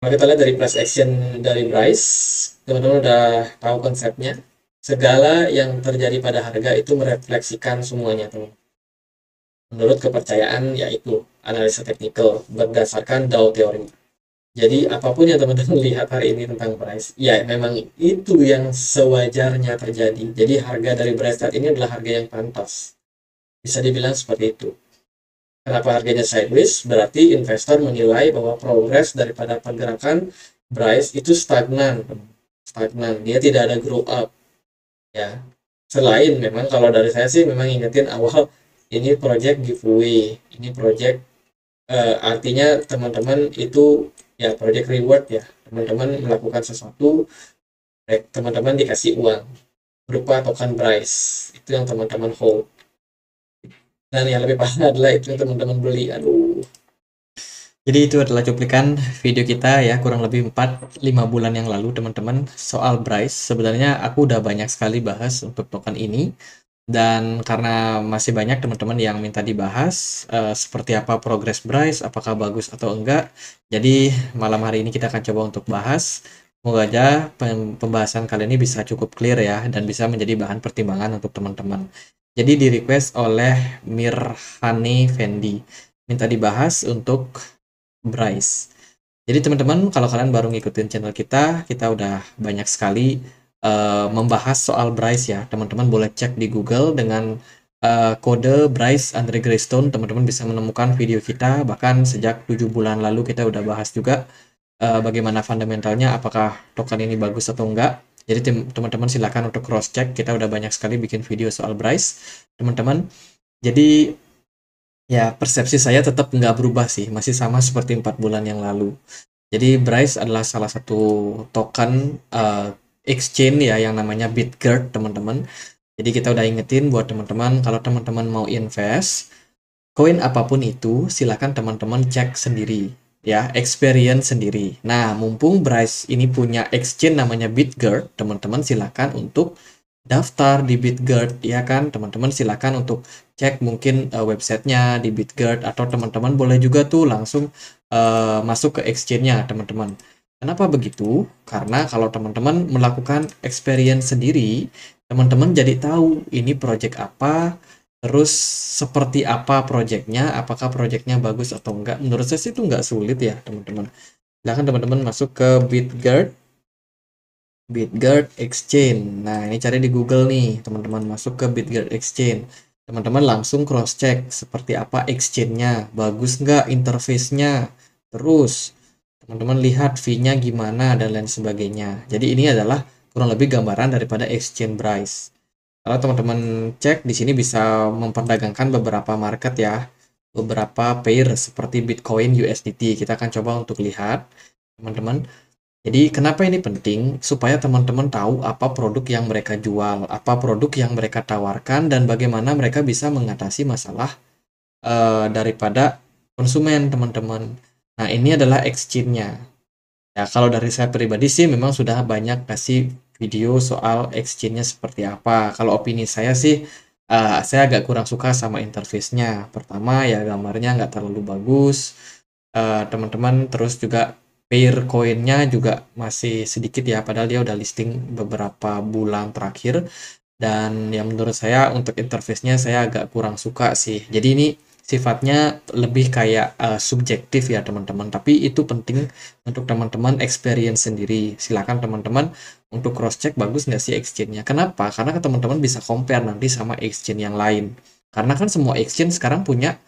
kita lihat dari price action dari price, teman-teman udah tahu konsepnya. Segala yang terjadi pada harga itu merefleksikan semuanya, teman. Menurut kepercayaan yaitu analisa teknikal berdasarkan Dow teori. Jadi apapun yang teman-teman lihat hari ini tentang price, ya memang itu yang sewajarnya terjadi. Jadi harga dari price saat ini adalah harga yang pantas. Bisa dibilang seperti itu. Kenapa harganya sideways? Berarti investor menilai bahwa progres daripada pergerakan price itu stagnan. Stagnan, dia tidak ada grow up. Ya. Selain memang kalau dari saya sih memang ingetin awal ini project giveaway, ini project uh, artinya teman-teman itu ya project reward ya. Teman-teman melakukan sesuatu teman-teman dikasih uang berupa token price. Itu yang teman-teman hold dan yang lebih parah adalah itu teman-teman beli aduh jadi itu adalah cuplikan video kita ya kurang lebih 4 5 bulan yang lalu teman-teman soal Bryce. Sebenarnya aku udah banyak sekali bahas untuk token ini dan karena masih banyak teman-teman yang minta dibahas uh, seperti apa progres Bryce, apakah bagus atau enggak. Jadi malam hari ini kita akan coba untuk bahas. Semoga aja pembahasan kali ini bisa cukup clear ya dan bisa menjadi bahan pertimbangan untuk teman-teman. Jadi di request oleh Mirhani Fendi minta dibahas untuk Bryce. Jadi teman-teman kalau kalian baru ngikutin channel kita, kita udah banyak sekali uh, membahas soal Bryce ya. Teman-teman boleh cek di Google dengan uh, kode Bryce Andre Greystone, teman-teman bisa menemukan video kita bahkan sejak 7 bulan lalu kita udah bahas juga uh, bagaimana fundamentalnya apakah token ini bagus atau enggak jadi teman-teman silahkan untuk cross check. Kita udah banyak sekali bikin video soal Bryce, teman-teman. Jadi ya persepsi saya tetap nggak berubah sih, masih sama seperti empat bulan yang lalu. Jadi Bryce adalah salah satu token uh, exchange ya yang namanya BitGuard teman-teman. Jadi kita udah ingetin buat teman-teman kalau teman-teman mau invest koin apapun itu silahkan teman-teman cek sendiri ya experience sendiri. Nah, mumpung Bryce ini punya exchange namanya BitGuard, teman-teman silakan untuk daftar di BitGuard ya kan, teman-teman silakan untuk cek mungkin uh, websitenya di BitGuard atau teman-teman boleh juga tuh langsung uh, masuk ke exchange-nya teman-teman. Kenapa begitu? Karena kalau teman-teman melakukan experience sendiri, teman-teman jadi tahu ini project apa, terus seperti apa proyeknya, apakah proyeknya bagus atau enggak. Menurut saya sih itu enggak sulit ya, teman-teman. Silahkan teman-teman masuk ke BitGuard. BitGuard Exchange. Nah, ini cari di Google nih, teman-teman. Masuk ke BitGuard Exchange. Teman-teman langsung cross-check seperti apa exchange-nya. Bagus nggak interface-nya? Terus, teman-teman lihat fee-nya gimana dan lain sebagainya. Jadi, ini adalah kurang lebih gambaran daripada exchange price. Kalau eh, teman-teman cek di sini bisa memperdagangkan beberapa market ya beberapa pair seperti Bitcoin USDT kita akan coba untuk lihat teman-teman jadi kenapa ini penting supaya teman-teman tahu apa produk yang mereka jual apa produk yang mereka tawarkan dan bagaimana mereka bisa mengatasi masalah uh, daripada konsumen teman-teman nah ini adalah exchange-nya ya kalau dari saya pribadi sih memang sudah banyak kasih video soal exchange-nya seperti apa. Kalau opini saya sih, uh, saya agak kurang suka sama interface-nya. Pertama ya gambarnya nggak terlalu bagus, eh, teman-teman uh, terus juga pair koinnya juga masih sedikit ya, padahal dia udah listing beberapa bulan terakhir. Dan yang menurut saya untuk interface-nya saya agak kurang suka sih. Jadi ini sifatnya lebih kayak uh, subjektif ya teman-teman tapi itu penting untuk teman-teman experience sendiri silahkan teman-teman untuk cross check bagus nggak sih exchange-nya kenapa karena teman-teman bisa compare nanti sama exchange yang lain karena kan semua exchange sekarang punya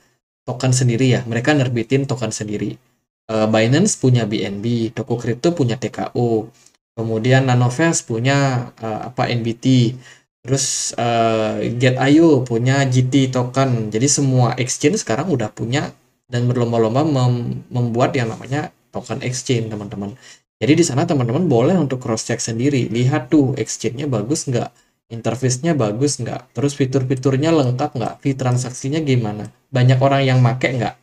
token sendiri ya mereka nerbitin token sendiri uh, Binance punya BNB toko kripto punya TKO kemudian Nanovest punya uh, apa NBT Terus uh, eh, GetIO punya GT token. Jadi semua exchange sekarang udah punya dan berlomba-lomba mem membuat yang namanya token exchange, teman-teman. Jadi di sana teman-teman boleh untuk cross check sendiri. Lihat tuh exchange-nya bagus nggak? Interface-nya bagus nggak? Terus fitur-fiturnya lengkap nggak? Fee transaksinya gimana? Banyak orang yang make nggak?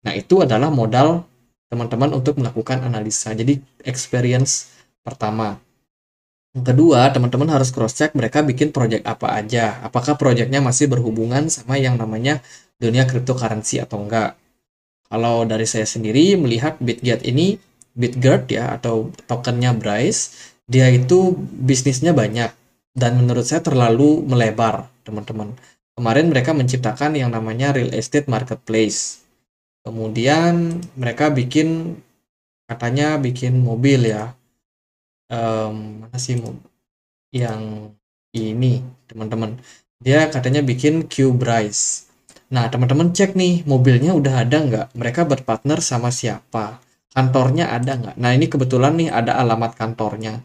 Nah, itu adalah modal teman-teman untuk melakukan analisa. Jadi experience pertama. Yang kedua, teman-teman harus cross-check mereka bikin project apa aja. Apakah projectnya masih berhubungan sama yang namanya dunia cryptocurrency atau enggak. Kalau dari saya sendiri melihat BitGet ini, BitGert ya, atau tokennya Bryce, dia itu bisnisnya banyak. Dan menurut saya terlalu melebar, teman-teman. Kemarin mereka menciptakan yang namanya real estate marketplace. Kemudian mereka bikin, katanya bikin mobil ya, um, mana sih yang ini teman-teman dia katanya bikin Cube Rise. nah teman-teman cek nih mobilnya udah ada nggak mereka berpartner sama siapa kantornya ada nggak nah ini kebetulan nih ada alamat kantornya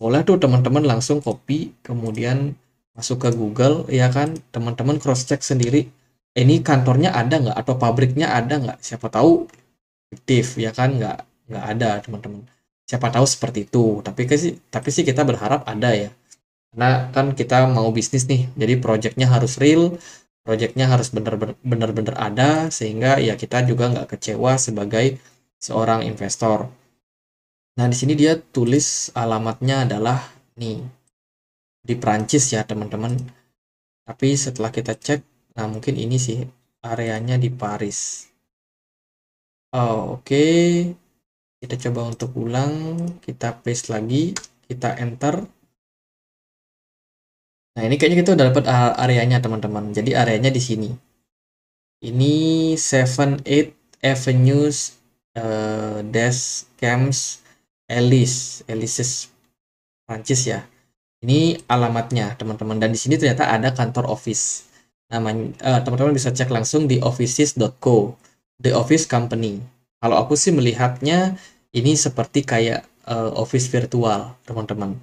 boleh tuh teman-teman langsung copy kemudian masuk ke Google ya kan teman-teman cross check sendiri ini kantornya ada nggak atau pabriknya ada nggak siapa tahu fiktif ya kan nggak nggak ada teman-teman siapa tahu seperti itu tapi sih tapi sih kita berharap ada ya karena kan kita mau bisnis nih jadi projectnya harus real projectnya harus benar-benar ada sehingga ya kita juga nggak kecewa sebagai seorang investor nah di sini dia tulis alamatnya adalah nih di Prancis ya teman-teman tapi setelah kita cek nah mungkin ini sih areanya di Paris oh, oke okay kita coba untuk ulang kita paste lagi kita enter nah ini kayaknya kita udah dapat areanya teman-teman jadi areanya di sini ini 78 avenues uh, dash camps Elis, Elises Prancis ya ini alamatnya teman-teman dan di sini ternyata ada kantor office namanya uh, teman-teman bisa cek langsung di offices.co the office company kalau aku sih melihatnya ini seperti kayak uh, office virtual teman-teman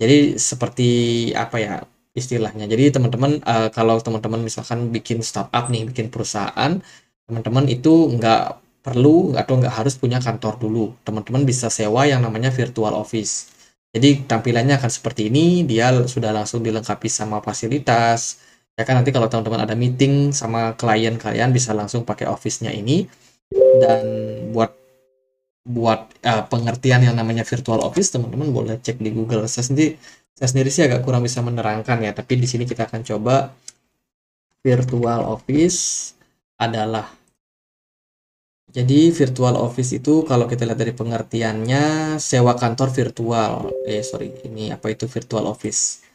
jadi seperti apa ya istilahnya jadi teman-teman uh, kalau teman-teman misalkan bikin startup nih bikin perusahaan teman-teman itu nggak perlu atau nggak harus punya kantor dulu teman-teman bisa sewa yang namanya virtual office jadi tampilannya akan seperti ini dia sudah langsung dilengkapi sama fasilitas ya kan nanti kalau teman-teman ada meeting sama klien kalian bisa langsung pakai office-nya ini dan buat buat uh, pengertian yang namanya virtual office teman-teman boleh cek di Google saya sendiri saya sendiri sih agak kurang bisa menerangkan ya tapi di sini kita akan coba virtual office adalah jadi virtual office itu kalau kita lihat dari pengertiannya sewa kantor virtual eh sorry ini apa itu virtual office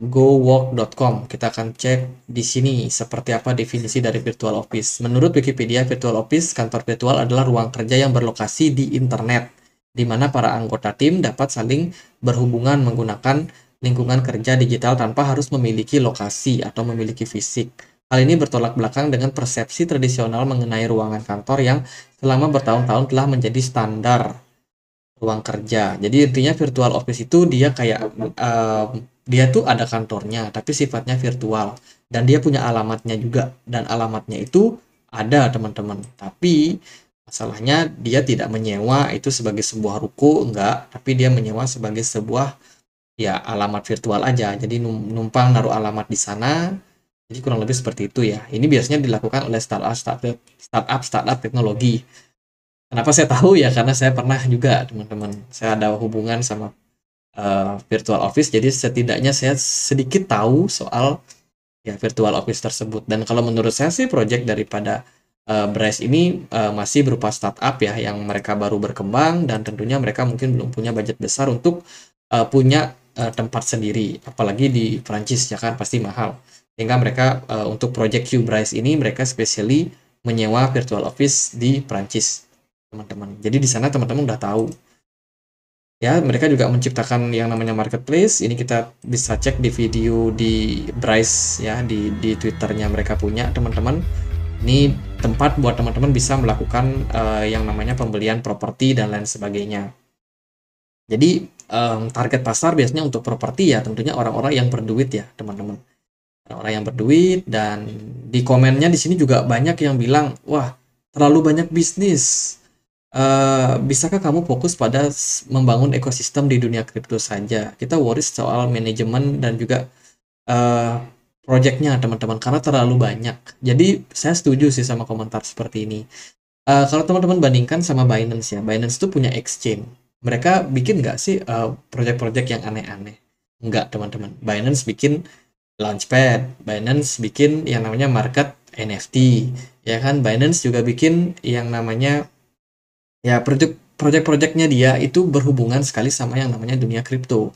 gowork.com. Kita akan cek di sini seperti apa definisi dari virtual office. Menurut Wikipedia, virtual office kantor virtual adalah ruang kerja yang berlokasi di internet, di mana para anggota tim dapat saling berhubungan menggunakan lingkungan kerja digital tanpa harus memiliki lokasi atau memiliki fisik. Hal ini bertolak belakang dengan persepsi tradisional mengenai ruangan kantor yang selama bertahun-tahun telah menjadi standar ruang kerja. Jadi intinya virtual office itu dia kayak um, dia tuh ada kantornya tapi sifatnya virtual dan dia punya alamatnya juga dan alamatnya itu ada teman-teman tapi masalahnya dia tidak menyewa itu sebagai sebuah ruko enggak tapi dia menyewa sebagai sebuah ya alamat virtual aja jadi numpang naruh alamat di sana jadi kurang lebih seperti itu ya ini biasanya dilakukan oleh startup startup startup, startup teknologi kenapa saya tahu ya karena saya pernah juga teman-teman saya ada hubungan sama Eh, virtual office jadi setidaknya saya sedikit tahu soal ya virtual office tersebut dan kalau menurut saya sih project daripada uh, Bryce ini uh, masih berupa startup ya yang mereka baru berkembang dan tentunya mereka mungkin belum punya budget besar untuk uh, punya uh, tempat sendiri apalagi di Prancis ya kan pasti mahal sehingga mereka uh, untuk project Q Bryce ini mereka specially menyewa virtual office di Prancis teman-teman jadi di sana teman-teman udah tahu ya mereka juga menciptakan yang namanya marketplace ini kita bisa cek di video di Bryce ya di di twitternya mereka punya teman-teman ini tempat buat teman-teman bisa melakukan uh, yang namanya pembelian properti dan lain sebagainya jadi um, target pasar biasanya untuk properti ya tentunya orang-orang yang berduit ya teman-teman orang-orang yang berduit dan di komennya di sini juga banyak yang bilang wah terlalu banyak bisnis Eh, bisakah kamu fokus pada membangun ekosistem di dunia kripto saja? Kita worry soal manajemen dan juga uh, projectnya teman-teman karena terlalu banyak. Jadi saya setuju sih sama komentar seperti ini. Uh, kalau teman-teman bandingkan sama Binance ya, Binance itu punya exchange. Mereka bikin nggak sih uh, project-project yang aneh-aneh? Nggak teman-teman. Binance bikin Launchpad, Binance bikin yang namanya market NFT, ya kan? Binance juga bikin yang namanya ya project project-projectnya dia itu berhubungan sekali sama yang namanya dunia kripto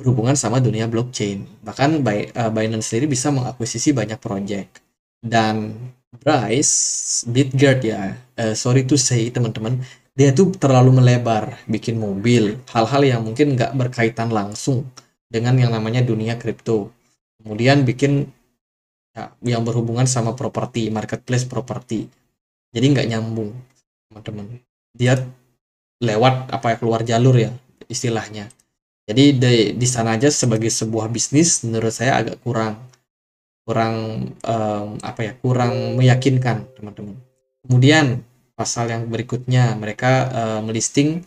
berhubungan sama dunia blockchain bahkan eh, Binance sendiri bisa mengakuisisi banyak project dan Bryce Bitgert ya uh, sorry to say teman-teman dia tuh terlalu melebar bikin mobil hal-hal yang mungkin nggak berkaitan langsung dengan yang namanya dunia kripto kemudian bikin ya, yang berhubungan sama properti marketplace properti jadi nggak nyambung teman-teman dia lewat apa ya keluar jalur ya istilahnya. Jadi di, di sana aja sebagai sebuah bisnis menurut saya agak kurang kurang um, apa ya kurang meyakinkan teman-teman. Kemudian pasal yang berikutnya mereka uh, melisting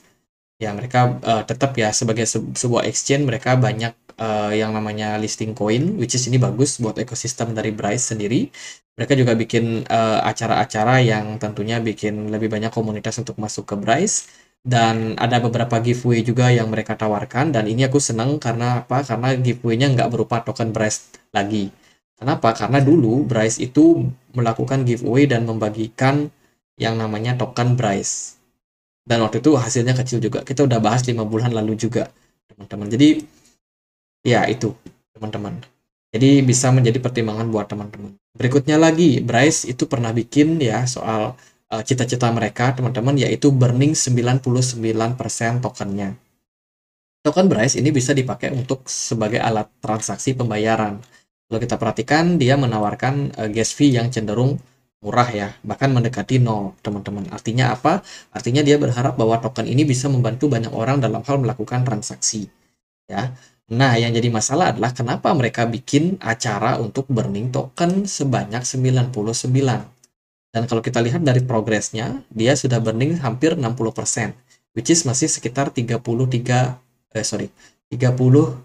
ya mereka uh, tetap ya sebagai se sebuah exchange mereka banyak uh, yang namanya listing coin, which is ini bagus buat ekosistem dari Bryce sendiri. Mereka juga bikin eh, acara-acara uh, yang tentunya bikin lebih banyak komunitas untuk masuk ke Bryce dan ada beberapa giveaway juga yang mereka tawarkan dan ini aku seneng karena apa? Karena giveaway-nya nggak berupa token Bryce lagi. Kenapa? Karena dulu Bryce itu melakukan giveaway dan membagikan yang namanya token Bryce. Dan waktu itu hasilnya kecil juga. Kita udah bahas lima bulan lalu juga, teman-teman. Jadi ya itu teman-teman jadi bisa menjadi pertimbangan buat teman-teman berikutnya lagi Bryce itu pernah bikin ya soal cita eh, cita-cita mereka teman-teman yaitu burning 99% tokennya token Bryce ini bisa dipakai untuk sebagai alat transaksi pembayaran kalau kita perhatikan dia menawarkan uh, gas fee yang cenderung murah ya, bahkan mendekati nol, teman-teman. Artinya apa? Artinya dia berharap bahwa token ini bisa membantu banyak orang dalam hal melakukan transaksi. Ya. Nah, yang jadi masalah adalah kenapa mereka bikin acara untuk burning token sebanyak 99. Dan kalau kita lihat dari progresnya, dia sudah burning hampir 60%, which is masih sekitar 33 eh sorry, 39%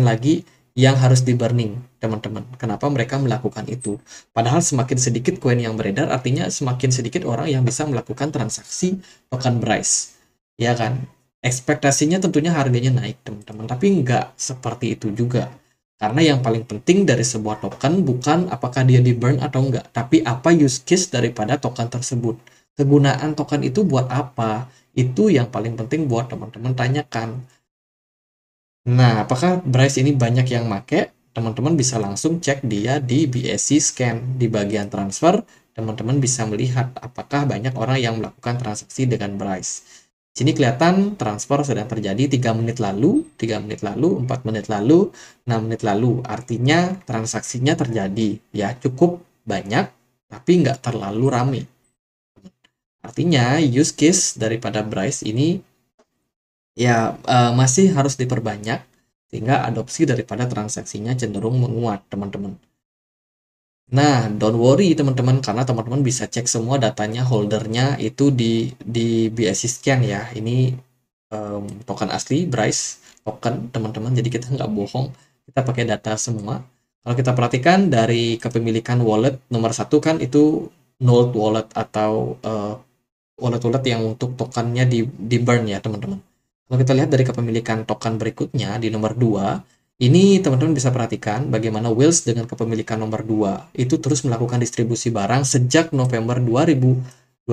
lagi yang harus di burning, teman-teman. Kenapa mereka melakukan itu? Padahal semakin sedikit koin yang beredar artinya semakin sedikit orang yang bisa melakukan transaksi token price. Ya kan? ekspektasinya tentunya harganya naik teman-teman tapi nggak seperti itu juga karena yang paling penting dari sebuah token bukan apakah dia di burn atau enggak tapi apa use case daripada token tersebut kegunaan token itu buat apa itu yang paling penting buat teman-teman tanyakan nah apakah Bryce ini banyak yang make teman-teman bisa langsung cek dia di BSC scan di bagian transfer teman-teman bisa melihat apakah banyak orang yang melakukan transaksi dengan Bryce Sini kelihatan transfer sedang terjadi 3 menit lalu, 3 menit lalu, 4 menit lalu, 6 menit lalu. Artinya transaksinya terjadi ya cukup banyak tapi nggak terlalu rame. Artinya use case daripada Bryce ini ya uh, masih harus diperbanyak sehingga adopsi daripada transaksinya cenderung menguat teman-teman. Nah, don't worry teman-teman karena teman-teman bisa cek semua datanya holdernya itu di di BSC scan ya. Ini um, token asli Bryce token teman-teman jadi kita nggak hmm. bohong kita pakai data semua. Kalau kita perhatikan dari kepemilikan wallet nomor satu kan itu node wallet atau eh, wallet wallet-wallet yang untuk tokennya di, di burn ya teman-teman. Kalau kita lihat dari kepemilikan token berikutnya di nomor 2 ini teman-teman bisa perhatikan bagaimana Wills dengan kepemilikan nomor 2 itu terus melakukan distribusi barang sejak November 2029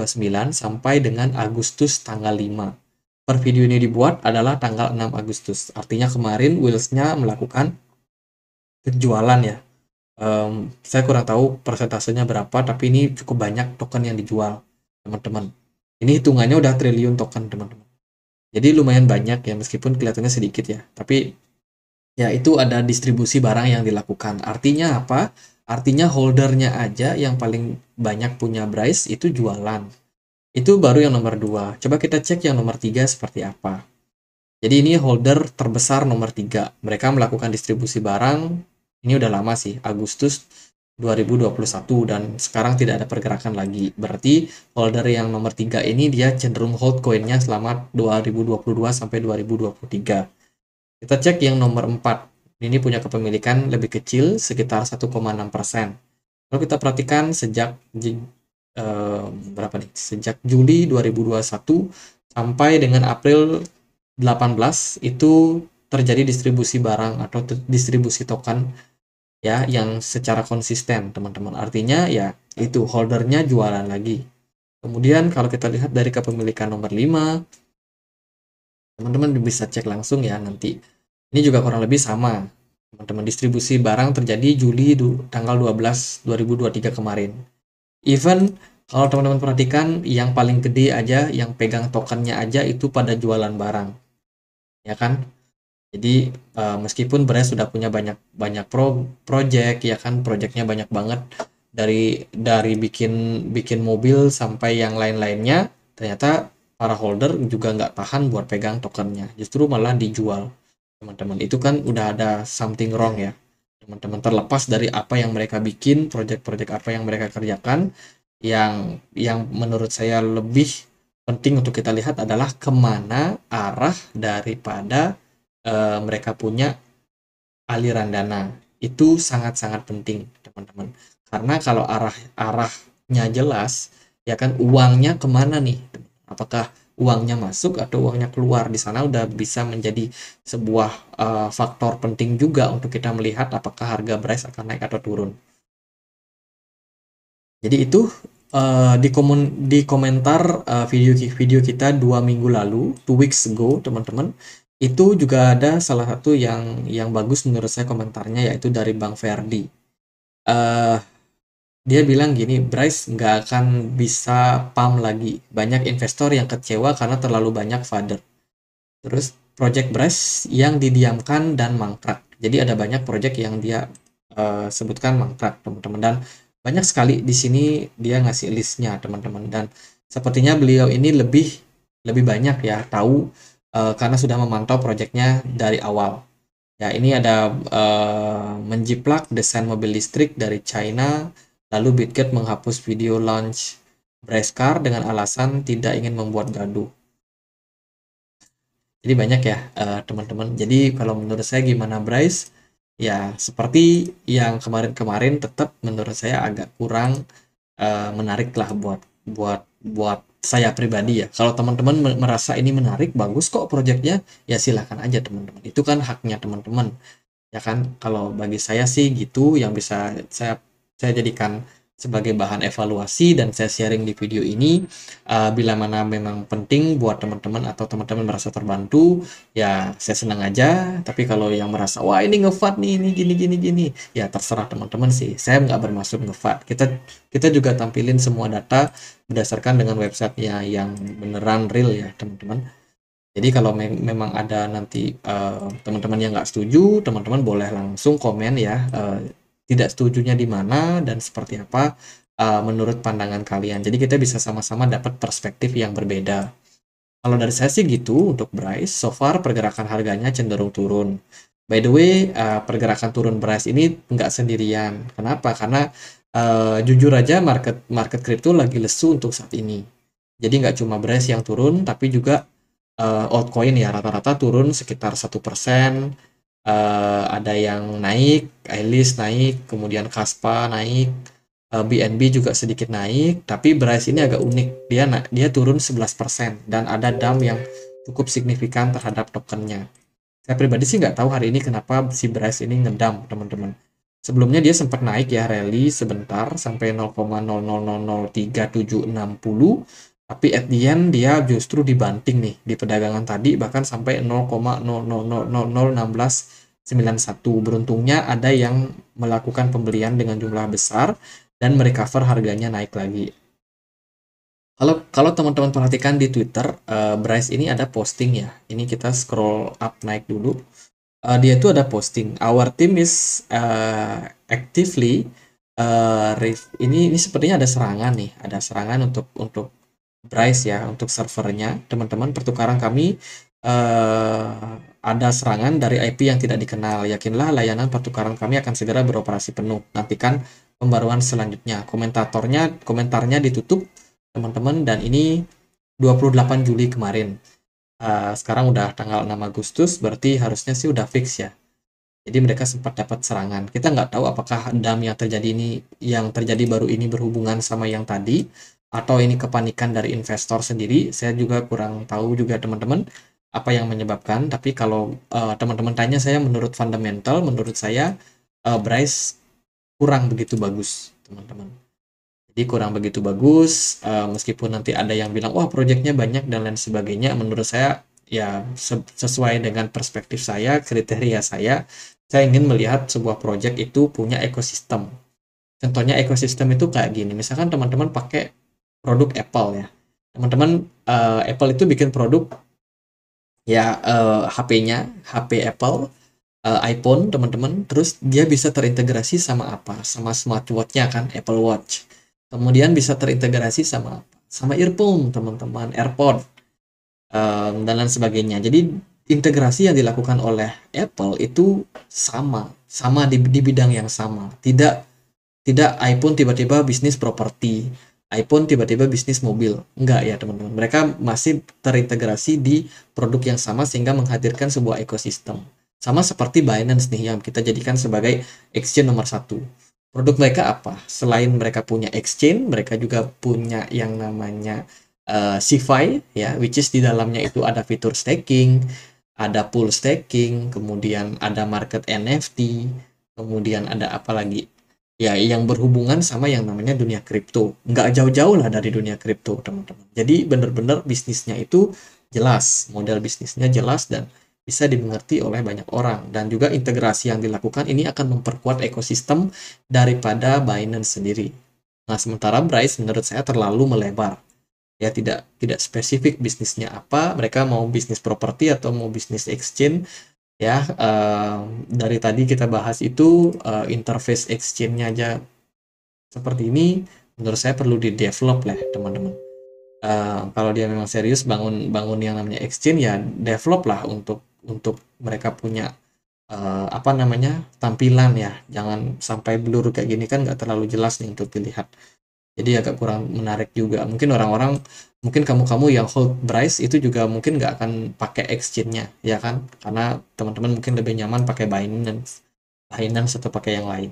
sampai dengan Agustus tanggal 5. Per video ini dibuat adalah tanggal 6 Agustus. Artinya kemarin wills nya melakukan penjualan ya. Um, saya kurang tahu persentasenya berapa, tapi ini cukup banyak token yang dijual, teman-teman. Ini hitungannya udah triliun token, teman-teman. Jadi lumayan banyak ya, meskipun kelihatannya sedikit ya. Tapi yaitu ada distribusi barang yang dilakukan. Artinya apa? Artinya holdernya aja yang paling banyak punya price itu jualan. Itu baru yang nomor dua. Coba kita cek yang nomor tiga seperti apa. Jadi ini holder terbesar nomor tiga. Mereka melakukan distribusi barang, ini udah lama sih, Agustus 2021 dan sekarang tidak ada pergerakan lagi. Berarti holder yang nomor tiga ini dia cenderung hold koinnya selama 2022 sampai 2023 kita cek yang nomor 4. Ini punya kepemilikan lebih kecil sekitar 1,6 Kalau kita perhatikan sejak eh, berapa nih? Sejak Juli 2021 sampai dengan April 18 itu terjadi distribusi barang atau distribusi token ya yang secara konsisten teman-teman artinya ya itu holdernya jualan lagi kemudian kalau kita lihat dari kepemilikan nomor 5 teman-teman bisa cek langsung ya nanti ini juga kurang lebih sama. Teman-teman distribusi barang terjadi Juli tanggal 12 2023 kemarin. Even kalau teman-teman perhatikan yang paling gede aja, yang pegang tokennya aja itu pada jualan barang. Ya kan? Jadi uh, meskipun beras sudah punya banyak banyak pro project ya kan, projectnya banyak banget dari dari bikin bikin mobil sampai yang lain-lainnya, ternyata para holder juga nggak tahan buat pegang tokennya, justru malah dijual teman-teman itu kan udah ada something wrong ya teman-teman terlepas dari apa yang mereka bikin proyek-proyek apa yang mereka kerjakan yang yang menurut saya lebih penting untuk kita lihat adalah kemana arah daripada uh, mereka punya aliran dana itu sangat-sangat penting teman-teman karena kalau arah arahnya jelas ya kan uangnya kemana nih apakah uangnya masuk atau uangnya keluar di sana udah bisa menjadi sebuah uh, faktor penting juga untuk kita melihat apakah harga beras akan naik atau turun. Jadi itu uh, di komen di komentar uh, video video kita dua minggu lalu, two weeks ago, teman-teman itu juga ada salah satu yang yang bagus menurut saya komentarnya yaitu dari Bang Ferdi. Uh, dia bilang gini, Bryce nggak akan bisa pump lagi. Banyak investor yang kecewa karena terlalu banyak father. Terus project Bryce yang didiamkan dan mangkrak. Jadi ada banyak project yang dia uh, sebutkan mangkrak, teman-teman. Dan banyak sekali di sini dia ngasih listnya, teman-teman. Dan sepertinya beliau ini lebih lebih banyak ya tahu uh, karena sudah memantau projectnya dari awal. Ya, ini ada uh, menjiplak desain mobil listrik dari China Lalu Bitget menghapus video launch Brescar dengan alasan tidak ingin membuat gaduh. Jadi banyak ya eh, teman-teman. Uh, Jadi kalau menurut saya gimana Bryce? Ya seperti yang kemarin-kemarin tetap menurut saya agak kurang uh, menarik lah buat buat buat saya pribadi ya. Kalau teman-teman merasa ini menarik, bagus kok proyeknya, ya silahkan aja teman-teman. Itu kan haknya teman-teman. Ya kan, kalau bagi saya sih gitu yang bisa saya saya jadikan sebagai bahan evaluasi dan saya sharing di video ini uh, bila mana memang penting buat teman-teman atau teman-teman merasa terbantu ya saya senang aja tapi kalau yang merasa wah ini ngefat nih ini gini gini gini ya terserah teman-teman sih saya nggak bermaksud ngefat kita kita juga tampilin semua data berdasarkan dengan websitenya yang beneran real ya teman-teman jadi kalau me memang ada nanti eh, teman-teman uh, yang nggak setuju, teman-teman boleh langsung komen ya uh, tidak setujunya di mana dan seperti apa uh, menurut pandangan kalian. Jadi kita bisa sama-sama dapat perspektif yang berbeda. Kalau dari saya sih gitu untuk Bryce, so far pergerakan harganya cenderung turun. By the way, uh, pergerakan turun Bryce ini nggak sendirian. Kenapa? Karena uh, jujur aja market market kripto lagi lesu untuk saat ini. Jadi nggak cuma Bryce yang turun, tapi juga uh, altcoin ya rata-rata turun sekitar satu persen uh, ada yang naik, Ailis naik, kemudian Kaspa naik, uh, eh, BNB juga sedikit naik, tapi Bryce ini agak unik. Dia na, dia turun 11% dan ada dam yang cukup signifikan terhadap tokennya. Saya pribadi sih nggak tahu hari ini kenapa si Bryce ini ngedam, teman-teman. Sebelumnya dia sempat naik ya rally sebentar sampai 0,0003760 tapi at the end dia justru dibanting nih di perdagangan tadi bahkan sampai 0,0001691 beruntungnya ada yang melakukan pembelian dengan jumlah besar dan merecover harganya naik lagi kalau kalau teman-teman perhatikan di Twitter uh, Bryce ini ada posting ya ini kita scroll up naik dulu uh, dia itu ada posting our team is uh, actively uh, ini ini sepertinya ada serangan nih ada serangan untuk untuk Price ya untuk servernya teman-teman pertukaran kami uh, ada serangan dari IP yang tidak dikenal yakinlah layanan pertukaran kami akan segera beroperasi penuh nantikan pembaruan selanjutnya komentatornya komentarnya ditutup teman-teman dan ini 28 Juli kemarin uh, sekarang udah tanggal 6 Agustus berarti harusnya sih udah fix ya jadi mereka sempat dapat serangan. Kita nggak tahu apakah dam yang terjadi ini, yang terjadi baru ini berhubungan sama yang tadi, atau ini kepanikan dari investor sendiri. Saya juga kurang tahu juga teman-teman apa yang menyebabkan. Tapi kalau eh, teman-teman uh, tanya saya menurut fundamental, menurut saya uh, Bryce kurang begitu bagus, teman-teman. Jadi kurang begitu bagus, uh, meskipun nanti ada yang bilang, wah proyeknya banyak dan lain sebagainya. Menurut saya ya sesuai dengan perspektif saya, kriteria saya, saya ingin melihat sebuah proyek itu punya ekosistem. Contohnya ekosistem itu kayak gini, misalkan teman-teman pakai produk Apple ya. Teman-teman, uh, Apple itu bikin produk ya uh, eh, HP-nya, HP Apple, uh, iPhone, teman-teman. Terus dia bisa terintegrasi sama apa? Sama smartwatch-nya kan, Apple Watch. Kemudian bisa terintegrasi sama apa? Sama earphone, teman-teman, AirPod, um, dan lain sebagainya. Jadi integrasi yang dilakukan oleh Apple itu sama, sama di, di bidang yang sama. Tidak tidak iPhone tiba-tiba bisnis properti iPhone tiba-tiba bisnis mobil. Enggak ya teman-teman. Mereka masih terintegrasi di produk yang sama sehingga menghadirkan sebuah ekosistem. Sama seperti Binance nih yang kita jadikan sebagai exchange nomor satu. Produk mereka apa? Selain mereka punya exchange, mereka juga punya yang namanya uh, eh, CFI, ya, which is di dalamnya itu ada fitur staking, ada pool staking, kemudian ada market NFT, kemudian ada apa lagi? ya yang berhubungan sama yang namanya dunia kripto. Nggak jauh-jauh lah dari dunia kripto, teman-teman. Jadi benar-benar bisnisnya itu jelas, model bisnisnya jelas dan bisa dimengerti oleh banyak orang dan juga integrasi yang dilakukan ini akan memperkuat ekosistem daripada Binance sendiri. Nah, sementara Bryce menurut saya terlalu melebar. Ya tidak tidak spesifik bisnisnya apa, mereka mau bisnis properti atau mau bisnis exchange ya uh, dari tadi kita bahas itu uh, interface exchange-nya aja seperti ini menurut saya perlu di develop lah teman-teman uh, kalau dia memang serius bangun bangun yang namanya exchange ya develop lah untuk untuk mereka punya uh, apa namanya tampilan ya jangan sampai blur kayak gini kan nggak terlalu jelas nih untuk dilihat jadi agak kurang menarik juga mungkin orang-orang mungkin kamu-kamu yang hold price itu juga mungkin nggak akan pakai exchange-nya ya kan karena teman-teman mungkin lebih nyaman pakai Binance Binance atau pakai yang lain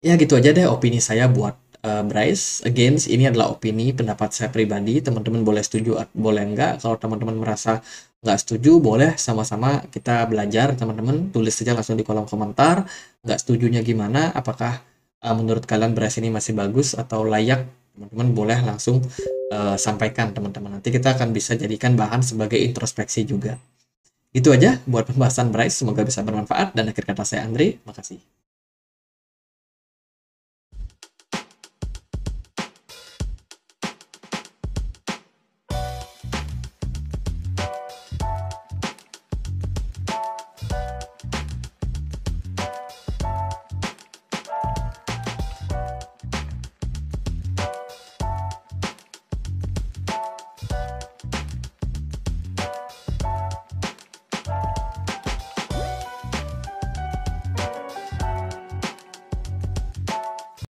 ya gitu aja deh opini saya buat uh, Bryce against ini adalah opini pendapat saya pribadi teman-teman boleh setuju boleh enggak kalau teman-teman merasa nggak setuju boleh sama-sama kita belajar teman-teman tulis saja langsung di kolom komentar nggak setujunya gimana apakah uh, menurut kalian beras ini masih bagus atau layak teman-teman boleh langsung uh, sampaikan teman-teman nanti kita akan bisa jadikan bahan sebagai introspeksi juga itu aja buat pembahasan beras semoga bisa bermanfaat dan akhir kata saya Andri makasih